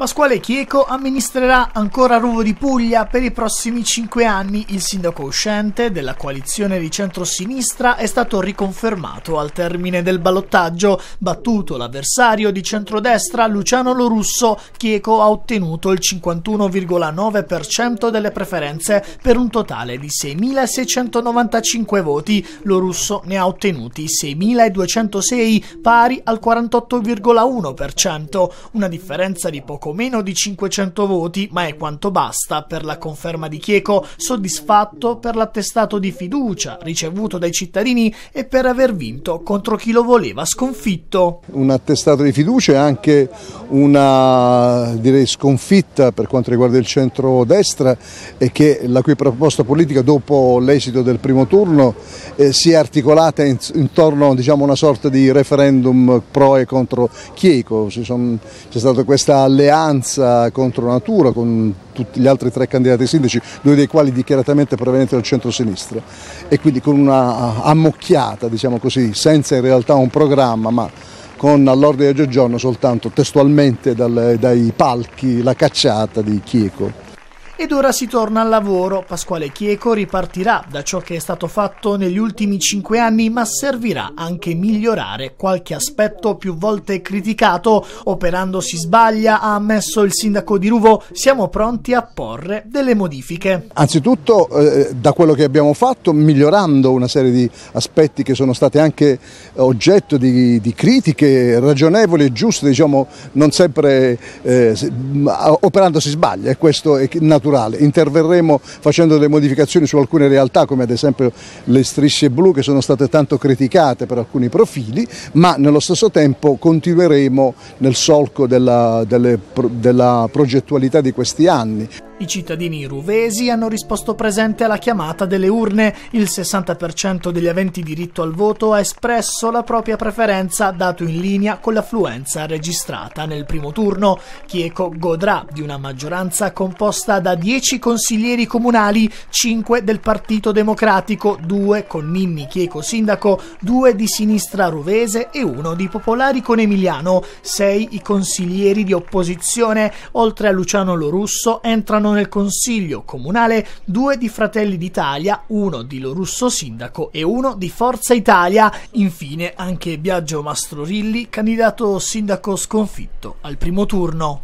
Pasquale Chieco amministrerà ancora Ruvo di Puglia per i prossimi cinque anni. Il sindaco uscente della coalizione di centrosinistra è stato riconfermato al termine del ballottaggio. Battuto l'avversario di centrodestra Luciano Lorusso, Chieco ha ottenuto il 51,9% delle preferenze per un totale di 6.695 voti. Lorusso ne ha ottenuti 6.206, pari al 48,1%, una differenza di poco Chieco, meno di 500 voti, ma è quanto basta per la conferma di Chieco, soddisfatto per l'attestato di fiducia ricevuto dai cittadini e per aver vinto contro chi lo voleva sconfitto. Un attestato di fiducia e anche una direi, sconfitta per quanto riguarda il centro-destra e che, la cui proposta politica dopo l'esito del primo turno eh, si è articolata in, intorno diciamo, a una sorta di referendum pro e contro Chieco. C'è stata questa alleanza alleanza contro natura con tutti gli altri tre candidati sindaci, due dei quali dichiaratamente provenienti dal centro-sinistra e quindi con una eh, ammocchiata, diciamo così, senza in realtà un programma ma con all'ordine del giorno soltanto testualmente dal, dai palchi la cacciata di Chieco. Ed ora si torna al lavoro. Pasquale Chieco ripartirà da ciò che è stato fatto negli ultimi cinque anni, ma servirà anche migliorare qualche aspetto più volte criticato. Operando si sbaglia, ha ammesso il sindaco di Ruvo, siamo pronti a porre delle modifiche. Anzitutto eh, da quello che abbiamo fatto, migliorando una serie di aspetti che sono stati anche eh, oggetto di, di critiche ragionevoli e giuste, diciamo non sempre eh, operando si sbaglia e questo è naturale naturale. Interverremo facendo delle modificazioni su alcune realtà come ad esempio le strisce blu che sono state tanto criticate per alcuni profili, ma nello stesso tempo continueremo nel solco della, delle, della progettualità di questi anni. I cittadini ruvesi hanno risposto presente alla chiamata delle urne. Il 60% degli aventi diritto al voto ha espresso la propria preferenza, dato in linea con l'affluenza registrata nel primo turno. Chieco godrà di una maggioranza composta da 10 consiglieri comunali, 5 del Partito Democratico, 2 con Ninni Chieco sindaco, 2 di sinistra ruvese e 1 di popolari con Emiliano, 6 i consiglieri di opposizione, oltre a Luciano Lorusso entrano sono nel consiglio comunale due di Fratelli d'Italia, uno di Lorusso sindaco e uno di Forza Italia. Infine anche Biagio Mastrorilli, candidato sindaco sconfitto al primo turno.